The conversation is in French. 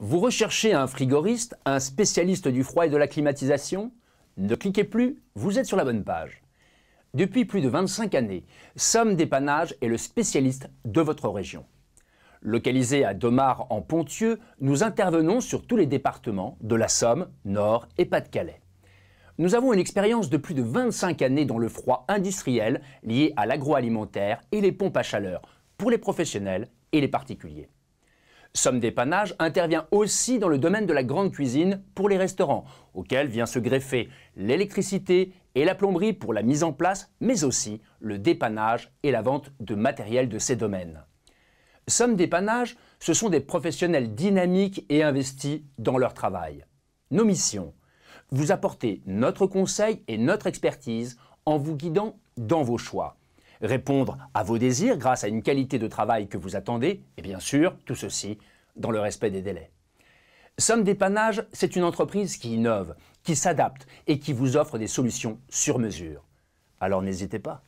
Vous recherchez un frigoriste, un spécialiste du froid et de la climatisation Ne cliquez plus, vous êtes sur la bonne page. Depuis plus de 25 années, Somme Dépannage est le spécialiste de votre région. Localisé à Domar en ponthieu nous intervenons sur tous les départements de la Somme, Nord et Pas-de-Calais. Nous avons une expérience de plus de 25 années dans le froid industriel lié à l'agroalimentaire et les pompes à chaleur pour les professionnels et les particuliers somme dépannage intervient aussi dans le domaine de la grande cuisine pour les restaurants, auquel vient se greffer l'électricité et la plomberie pour la mise en place, mais aussi le dépannage et la vente de matériel de ces domaines. Somme dépannage, ce sont des professionnels dynamiques et investis dans leur travail. Nos missions vous apporter notre conseil et notre expertise en vous guidant dans vos choix répondre à vos désirs grâce à une qualité de travail que vous attendez, et bien sûr, tout ceci dans le respect des délais. Somme Dépannage, c'est une entreprise qui innove, qui s'adapte et qui vous offre des solutions sur mesure. Alors n'hésitez pas.